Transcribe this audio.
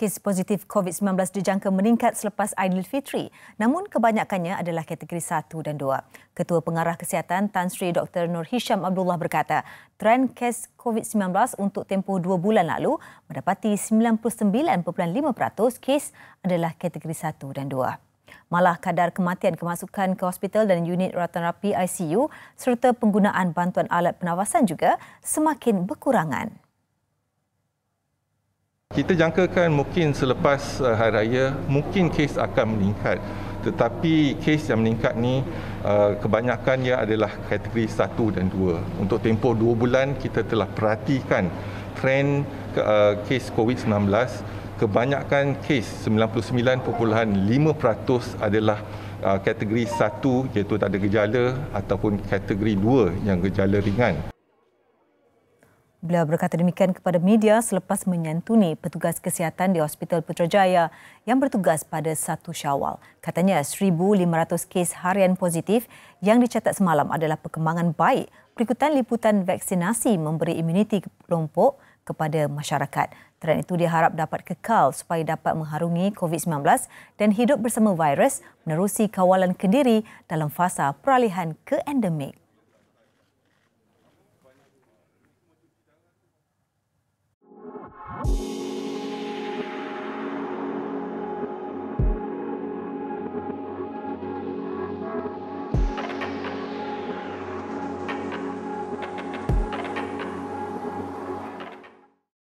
kes positif COVID-19 dijangka meningkat selepas Aidilfitri. Namun kebanyakannya adalah kategori 1 dan 2. Ketua Pengarah Kesihatan Tan Sri Dr. Nur Hisham Abdullah berkata, tren kes COVID-19 untuk tempoh 2 bulan lalu mendapati 99.5% kes adalah kategori 1 dan 2. Malah kadar kematian kemasukan ke hospital dan unit rawatan rapi ICU serta penggunaan bantuan alat pernafasan juga semakin berkurangan kita jangkakan mungkin selepas uh, hari raya mungkin kes akan meningkat tetapi kes yang meningkat ni uh, eh, ia adalah kategori 1 dan 2 untuk tempoh 2 bulan kita telah perhatikan trend uh, kes COVID-19 kebanyakan kes 99.5% adalah uh, kategori 1 iaitu tak ada gejala ataupun kategori 2 yang gejala ringan Beliau berkata demikian kepada media selepas menyantuni petugas kesihatan di Hospital Putrajaya yang bertugas pada satu Syawal. Katanya 1500 kes harian positif yang dicatat semalam adalah perkembangan baik berikutan liputan vaksinasi memberi imuniti kelompok kepada masyarakat. Tren itu diharap dapat kekal supaya dapat mengharungi COVID-19 dan hidup bersama virus menerusi kawalan kendiri dalam fasa peralihan ke endemik.